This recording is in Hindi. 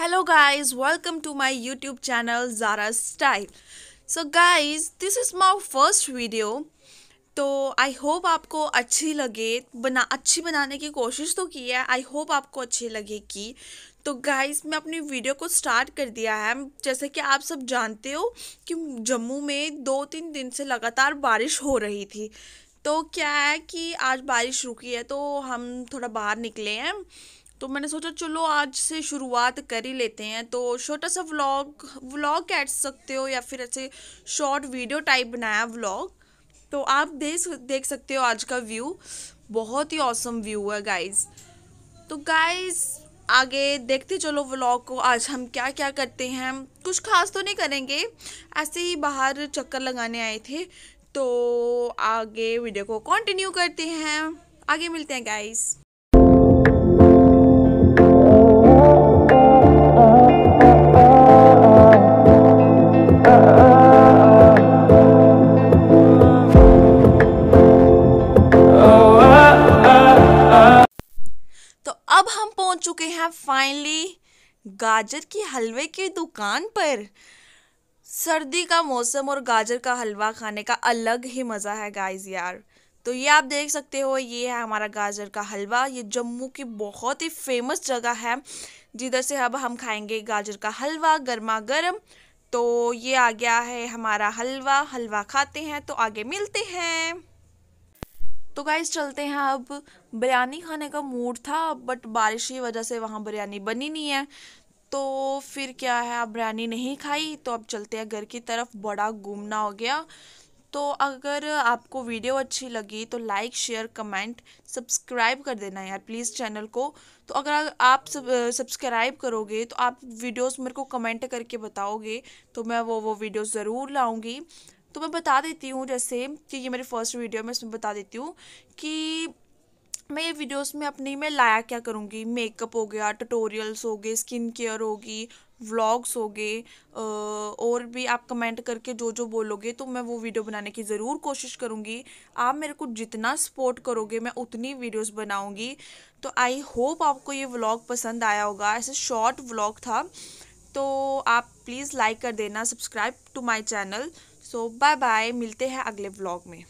hello guys welcome to my YouTube channel Zara style so guys this is my first video तो आई होप आपको अच्छी लगे बना अच्छी बनाने की कोशिश तो की है आई होप आपको अच्छी लगेगी तो गाइस मैं अपनी वीडियो को स्टार्ट कर दिया है जैसे कि आप सब जानते हो कि जम्मू में दो तीन दिन से लगातार बारिश हो रही थी तो क्या है कि आज बारिश रुकी है तो हम थोड़ा बाहर निकले हैं तो मैंने सोचा चलो आज से शुरुआत कर ही लेते हैं तो छोटा सा व्लॉग व्लॉग कह सकते हो या फिर ऐसे शॉर्ट वीडियो टाइप बनाया व्लॉग तो आप देख देख सकते हो आज का व्यू बहुत ही औसम व्यू है गाइज़ तो गाइज़ आगे देखते चलो व्लॉग को आज हम क्या क्या करते हैं कुछ खास तो नहीं करेंगे ऐसे ही बाहर चक्कर लगाने आए थे तो आगे वीडियो को कंटिन्यू करते हैं आगे मिलते हैं गाइज़ हम पहुंच चुके हैं फाइनली गाजर के हलवे की दुकान पर सर्दी का मौसम और गाजर का हलवा खाने का अलग ही मज़ा है गाइस यार तो ये आप देख सकते हो ये है हमारा गाजर का हलवा ये जम्मू की बहुत ही फेमस जगह है जिधर से अब हम खाएंगे गाजर का हलवा गर्मा गर्म तो ये आ गया है हमारा हलवा हलवा खाते हैं तो आगे मिलते हैं तो गाइज चलते हैं अब बिरयानी खाने का मूड था बट बारिश की वजह से वहाँ बिरयानी बनी नहीं है तो फिर क्या है आप बिरयानी नहीं खाई तो अब चलते हैं घर की तरफ बड़ा घूमना हो गया तो अगर आपको वीडियो अच्छी लगी तो लाइक शेयर कमेंट सब्सक्राइब कर देना यार प्लीज़ चैनल को तो अगर आप सब्सक्राइब करोगे तो आप वीडियोस मेरे को कमेंट करके बताओगे तो मैं वो वो वीडियो ज़रूर लाऊंगी तो मैं बता देती हूँ जैसे कि ये मेरी फर्स्ट वीडियो मैं इसमें बता देती हूँ कि मैं ये वीडियोस में अपनी में लाया क्या करूँगी मेकअप हो गया ट्यूटोरियल्स हो गए स्किन केयर होगी व्लॉग्स हो गए और भी आप कमेंट करके जो जो बोलोगे तो मैं वो वीडियो बनाने की ज़रूर कोशिश करूँगी आप मेरे को जितना सपोर्ट करोगे मैं उतनी वीडियोस बनाऊँगी तो आई होप आपको ये व्लॉग पसंद आया होगा ऐसे शॉर्ट व्लॉग था तो आप प्लीज़ लाइक कर देना subscribe to my channel so bye bye मिलते हैं अगले व्लॉग में